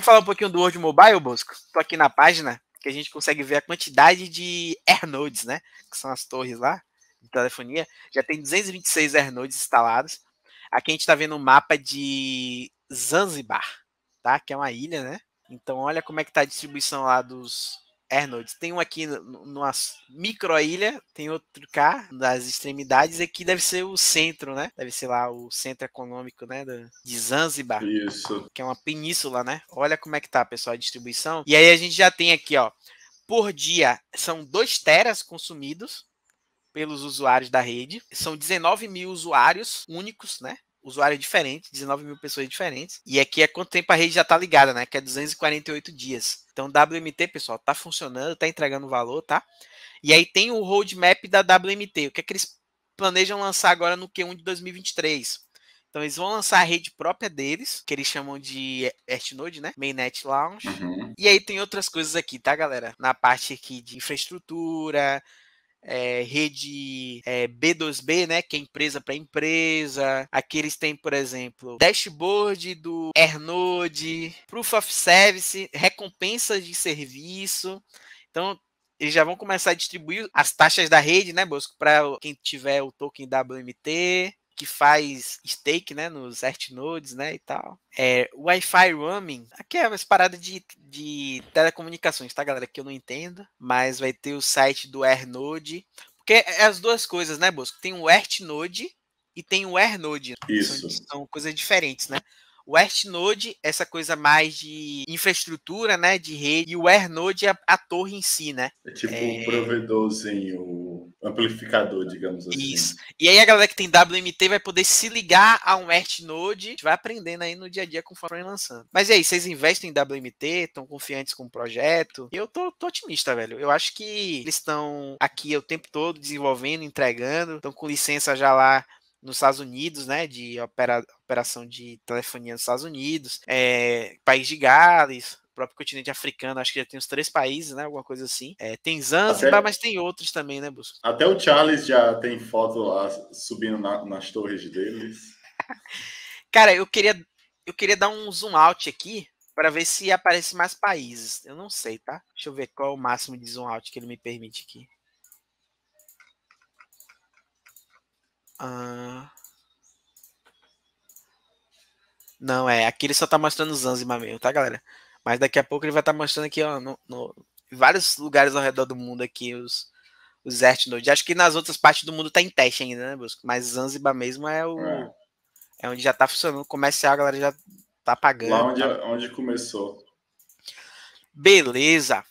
Vamos falar um pouquinho do World Mobile, Bosco? Tô aqui na página que a gente consegue ver a quantidade de AirNodes, né? Que são as torres lá de telefonia. Já tem 226 AirNodes instalados. Aqui a gente está vendo um mapa de Zanzibar, tá? Que é uma ilha, né? Então olha como é que tá a distribuição lá dos, Arnold. Tem um aqui numa ilha, tem outro cá das extremidades, aqui deve ser o centro, né? Deve ser lá o centro econômico, né? De Zanzibar. Isso. Que é uma península, né? Olha como é que tá, pessoal, a distribuição. E aí a gente já tem aqui, ó, por dia são 2 teras consumidos pelos usuários da rede. São 19 mil usuários únicos, né? usuário é diferente, 19 mil pessoas diferentes. E aqui é quanto tempo a rede já está ligada, né? Que é 248 dias. Então, WMT, pessoal, está funcionando, está entregando valor, tá? E aí tem o roadmap da WMT. O que é que eles planejam lançar agora no Q1 de 2023? Então, eles vão lançar a rede própria deles, que eles chamam de Ertnode, né? Mainnet Launch. Uhum. E aí tem outras coisas aqui, tá, galera? Na parte aqui de infraestrutura, é, rede é, B2B, né, que é empresa para empresa. Aqui eles têm, por exemplo, dashboard do Ernode, proof of service, recompensas de serviço. Então, eles já vão começar a distribuir as taxas da rede, né, Bosco, para quem tiver o token WMT que faz stake, né, nos Ertnodes, né, e tal. É, Wi-Fi roaming, aqui é umas paradas de, de telecomunicações, tá, galera, que eu não entendo, mas vai ter o site do Ernode, porque é, é as duas coisas, né, Bosco? Tem o Ertnode e tem o Ernode. Né? Isso. São, são coisas diferentes, né? O Ertnode, essa coisa mais de infraestrutura, né, de rede, e o Ernode é a, a torre em si, né? É tipo é... um provedorzinho, amplificador, digamos assim. Né? Isso. E aí a galera que tem WMT vai poder se ligar a um ERT Node, vai aprendendo aí no dia a dia conforme lançando. Mas e aí, vocês investem em WMT? Estão confiantes com o projeto? Eu tô, tô otimista, velho. Eu acho que eles estão aqui o tempo todo desenvolvendo, entregando, estão com licença já lá nos Estados Unidos, né, de opera, operação de telefonia nos Estados Unidos, é, País de Gales, o próprio continente africano, acho que já tem uns três países, né? Alguma coisa assim. É, tem Zanzibar, até, mas tem outros também, né, Busco? Até o Charles já tem foto lá subindo na, nas torres deles. Cara, eu queria, eu queria dar um zoom out aqui para ver se aparece mais países. Eu não sei, tá? Deixa eu ver qual é o máximo de zoom out que ele me permite aqui. Ah. Não, é. Aqui ele só tá mostrando Zanzibar mesmo, tá, galera? Mas daqui a pouco ele vai estar tá mostrando aqui, ó, no, no vários lugares ao redor do mundo aqui, os, os Ertnode. Acho que nas outras partes do mundo está em teste ainda, né, Brusco? Mas Zanzibar mesmo é o. É, é onde já está funcionando. Comercial, a galera já tá pagando. Lá onde, tá... onde começou. Beleza.